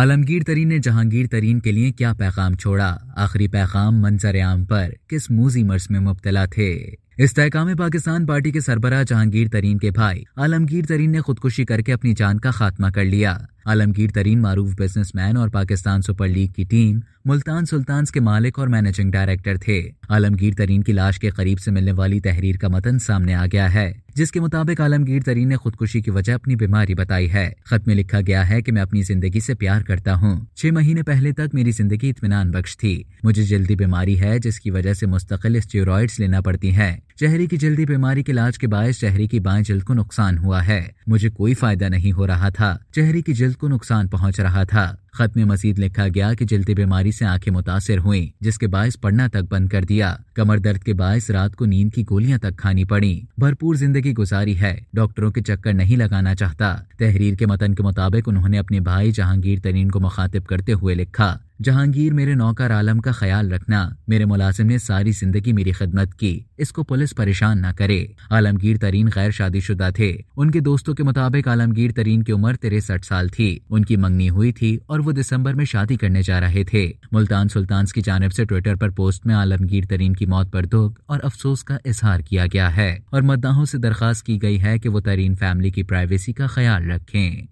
आलमगीर तरीन ने जहांगीर तरीन के लिए क्या पैगाम छोड़ा आखिरी पैगाम मंजर आम पर किस मूजी मर्स में मुबतला थे इस तहका में पाकिस्तान पार्टी के सरबराह जहांगीर तरीन के भाई आलमगीर तरीन ने खुदकुशी करके अपनी जान का खात्मा कर लिया आलमगीर तरीन मारूफ बिजनेसमैन और पाकिस्तान सुपर लीग की टीम मुल्तान सुल्तान के मालिक और मैनेजिंग डायरेक्टर थे आलमगीर तरीन की लाश के करीब से मिलने वाली तहरीर का मतन सामने आ गया है जिसके मुताबिक आलमगीर तरीन ने खुदकुशी की वजह अपनी बीमारी बताई है खत में लिखा गया है कि मैं अपनी जिंदगी से प्यार करता हूँ छह महीने पहले तक मेरी जिंदगी इतमान बख्श थी मुझे जल्दी बीमारी है जिसकी वजह से मुस्तकिल स्टेरॉइड लेना पड़ती है चेहरे की जल्दी बीमारी के इलाज के बायस चेहरे की बाएं जल्द को नुकसान हुआ है मुझे कोई फायदा नहीं हो रहा था चेहरे की जल्द को नुकसान पहुंच रहा था खत में मजीद लिखा गया कि जलती बीमारी से आंखें मुतासर हुई जिसके बायस पढ़ना तक बंद कर दिया कमर दर्द के बायस रात को नींद की गोलियां तक खानी पड़ी भरपूर जिंदगी गुजारी है डॉक्टरों के चक्कर नहीं लगाना चाहता तहरीर के मतन के मुताबिक उन्होंने अपने भाई जहांगीर तरीन को मुखातिब करते हुए लिखा जहांगीर मेरे नौकर आलम का ख्याल रखना मेरे मुलाजिम ने सारी जिंदगी मेरी खिदमत की इसको पुलिस परेशान ना करे आलमगीर तरीन गैर शादीशुदा थे उनके दोस्तों के मुताबिक आलमगीर तरीन की उम्र तिरसठ साल थी उनकी मंगनी हुई थी और वो दिसंबर में शादी करने जा रहे थे मुल्तान सुल्तान की जानब से ट्विटर पर पोस्ट में आलमगीर तरीन की मौत पर दुख और अफसोस का इजहार किया गया है और मद्दाहों से दरखास्त की गई है की वो तरीन फैमिली की प्राइवेसी का ख्याल रखें